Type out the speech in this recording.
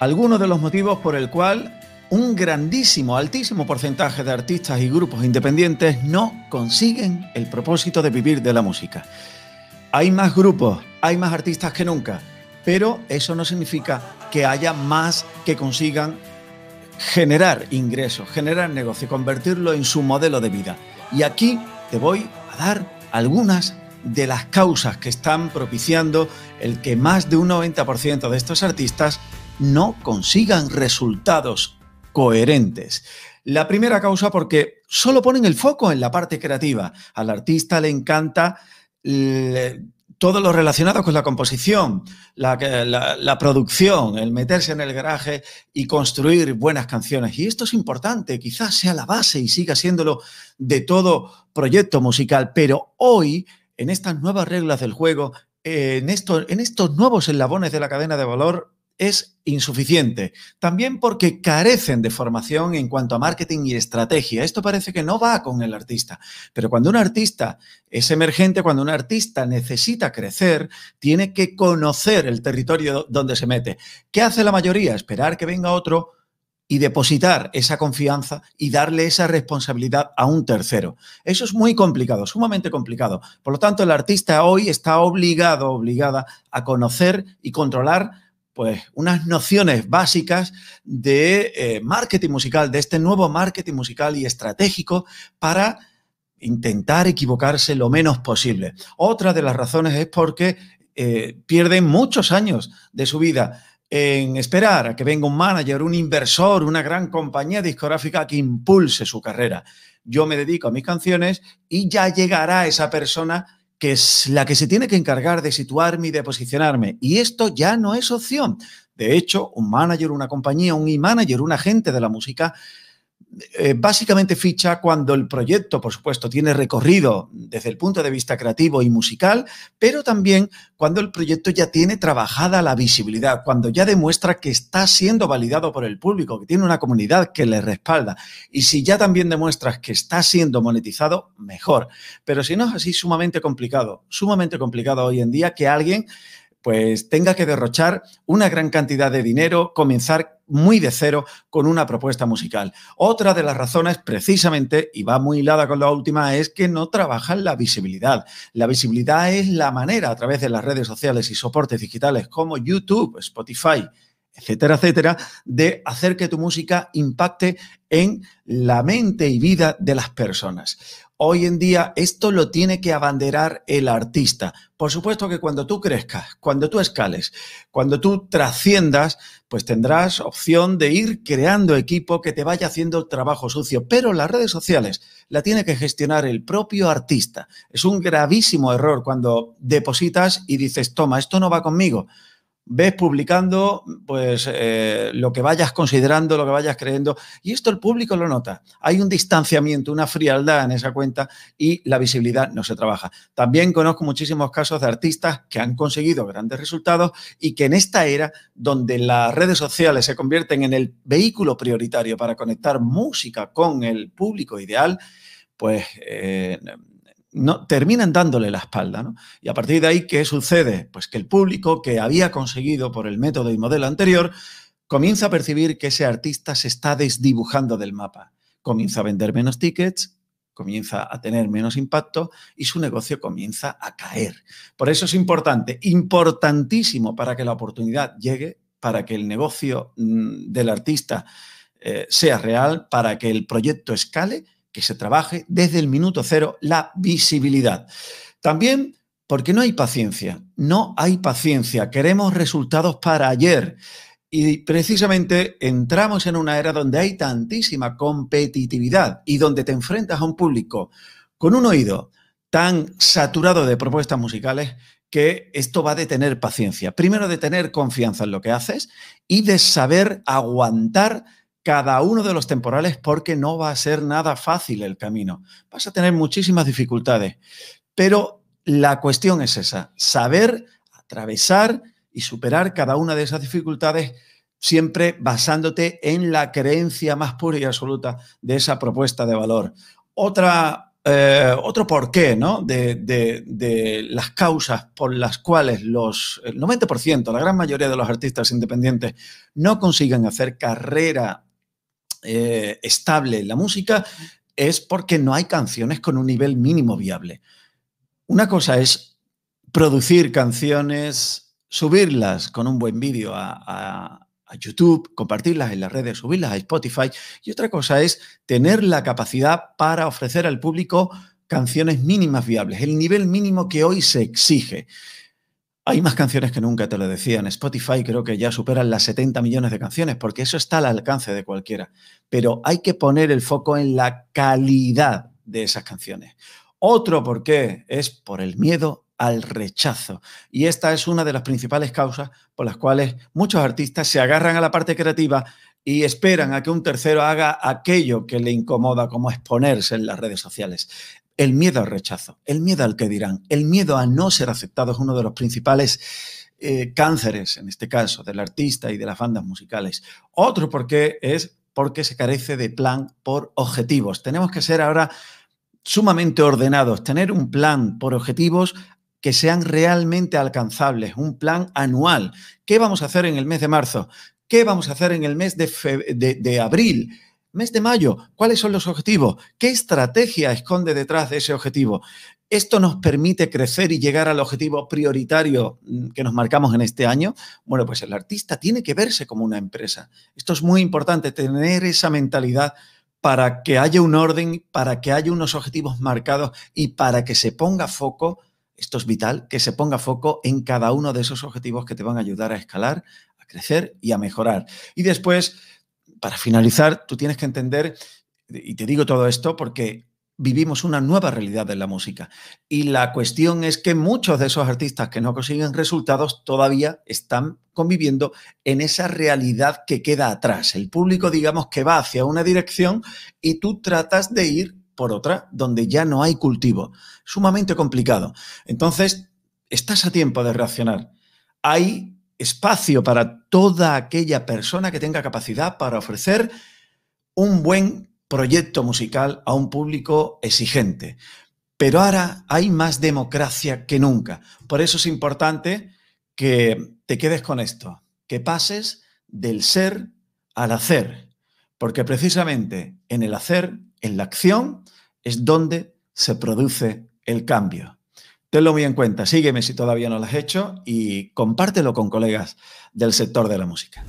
algunos de los motivos por el cual un grandísimo, altísimo porcentaje de artistas y grupos independientes no consiguen el propósito de vivir de la música. Hay más grupos, hay más artistas que nunca, pero eso no significa que haya más que consigan generar ingresos, generar negocio, convertirlo en su modelo de vida. Y aquí te voy a dar algunas de las causas que están propiciando el que más de un 90% de estos artistas no consigan resultados coherentes. La primera causa porque solo ponen el foco en la parte creativa. Al artista le encanta todo lo relacionado con la composición, la, producción, el meterse en el garaje y construir buenas canciones. Y esto es importante, quizás sea la base y siga siéndolo de todo proyecto musical, pero hoy, en estas nuevas reglas del juego, en, en estos nuevos eslabones de la cadena de valor, es insuficiente. También porque carecen de formación en cuanto a marketing y estrategia. Esto parece que no va con el artista. Pero cuando un artista es emergente, cuando un artista necesita crecer, tiene que conocer el territorio donde se mete. ¿Qué hace la mayoría? Esperar que venga otro y depositar esa confianza y darle esa responsabilidad a un tercero. Eso es muy complicado, sumamente complicado. Por lo tanto, el artista hoy está obligado, obligada a conocer y controlar pues unas nociones básicas de eh, marketing musical, de este nuevo marketing musical y estratégico para intentar equivocarse lo menos posible. Otra de las razones es porque pierde eh, pierden muchos años de su vida en esperar a que venga un manager, un inversor, una gran compañía discográfica que impulse su carrera. Yo me dedico a mis canciones y ya llegará esa persona que es la que se tiene que encargar de situarme y de posicionarme. Y esto ya no es opción. De hecho, un manager, una compañía, un e-manager, un agente de la música eh, básicamente ficha cuando el proyecto, por supuesto, tiene recorrido desde el punto de vista creativo y musical, pero también cuando el proyecto ya tiene trabajada la visibilidad, cuando ya demuestra que está siendo validado por el público, que tiene una comunidad que le respalda. Y si ya también demuestras que está siendo monetizado, mejor. Pero si no es así, sumamente complicado, sumamente complicado hoy en día que alguien pues tenga que derrochar una gran cantidad de dinero, comenzar muy de cero con una propuesta musical. Otra de las razones, precisamente, y va muy hilada con la última, es que no trabajan la visibilidad. La visibilidad es la manera a través de las redes sociales y soportes digitales como YouTube, Spotify, etcétera, etcétera, de hacer que tu música impacte en la mente y vida de las personas. Hoy en día esto lo tiene que abanderar el artista. Por supuesto que cuando tú crezcas, cuando tú escales, cuando tú trasciendas, pues tendrás opción de ir creando equipo que te vaya haciendo trabajo sucio. Pero las redes sociales la tiene que gestionar el propio artista. Es un gravísimo error cuando depositas y dices, toma, esto no va conmigo ves publicando pues eh, lo que vayas considerando, lo que vayas creyendo y esto el público lo nota. Hay un distanciamiento, una frialdad en esa cuenta y la visibilidad no se trabaja. También conozco muchísimos casos de artistas que han conseguido grandes resultados y que en esta era donde las redes sociales se convierten en el vehículo prioritario para conectar música con el público ideal, pues eh, no, terminan dándole la espalda. ¿no? Y a partir de ahí, ¿qué sucede? Pues que el público que había conseguido por el método y modelo anterior comienza a percibir que ese artista se está desdibujando del mapa. Comienza a vender menos tickets, comienza a tener menos impacto y su negocio comienza a caer. Por eso es importante, importantísimo para que la oportunidad llegue, para que el negocio mm, del artista eh, sea real, para que el proyecto escale que se trabaje desde el minuto cero la visibilidad. También porque no hay paciencia, no hay paciencia, queremos resultados para ayer. Y precisamente entramos en una era donde hay tantísima competitividad y donde te enfrentas a un público con un oído tan saturado de propuestas musicales que esto va de tener paciencia. Primero de tener confianza en lo que haces y de saber aguantar cada uno de los temporales porque no va a ser nada fácil el camino. Vas a tener muchísimas dificultades, pero la cuestión es esa, saber atravesar y superar cada una de esas dificultades siempre basándote en la creencia más pura y absoluta de esa propuesta de valor. Otra, eh, otro porqué ¿no? de, las causas por las cuales los, el 90%, la gran mayoría de los artistas independientes no consiguen hacer carrera eh, estable la música es porque no hay canciones con un nivel mínimo viable. Una cosa es producir canciones, subirlas con un buen vídeo a YouTube, compartirlas en las redes, subirlas a Spotify. Y otra cosa es tener la capacidad para ofrecer al público canciones mínimas viables, el nivel mínimo que hoy se exige. Hay más canciones que nunca, te lo decían. Spotify creo que ya superan las 70 millones de canciones, porque eso está al alcance de cualquiera. Pero hay que poner el foco en la calidad de esas canciones. Otro por qué es por el miedo al rechazo. Y esta es una de las principales causas por las cuales muchos artistas se agarran a la parte creativa y esperan a que un tercero haga aquello que le incomoda, como exponerse en las redes sociales. El miedo al rechazo, el miedo al que dirán, el miedo a no ser aceptado es uno de los principales eh, cánceres, en este caso, del artista y de las bandas musicales. Otro qué es porque se carece de plan por objetivos. Tenemos que ser ahora sumamente ordenados, tener un plan por objetivos que sean realmente alcanzables, un plan anual. ¿Qué vamos a hacer en el mes de marzo? ¿Qué vamos a hacer en el mes de abril? Mes de mayo, ¿cuáles son los objetivos? ¿Qué estrategia esconde detrás de ese objetivo? ¿Esto nos permite crecer y llegar al objetivo prioritario mm, que nos marcamos en este año? Bueno, pues el artista tiene que verse como una empresa. Esto es muy importante, tener esa mentalidad para que haya un orden, para que haya unos objetivos marcados y para que se ponga foco, esto es vital, que se ponga foco en cada uno de esos objetivos que te van a ayudar a escalar, a crecer y a mejorar. Y después para finalizar, tú tienes que entender, y te digo todo esto porque vivimos una nueva realidad en la música. Y la cuestión es que muchos de esos artistas que no consiguen resultados todavía están conviviendo en esa realidad que queda atrás. El público, digamos, que va hacia una dirección y tú tratas de ir por otra, donde ya no hay cultivo. Sumamente complicado. Entonces, estás a tiempo de reaccionar. Hay espacio para toda aquella persona que tenga capacidad para ofrecer un buen proyecto musical a un público exigente. Pero ahora hay más democracia que nunca. Por eso es importante que te quedes con esto, que pases del ser al hacer, porque precisamente en el hacer, en la acción, es donde se produce el cambio. Tenlo muy en cuenta, sígueme si todavía no lo has hecho y compártelo con colegas del sector de la música.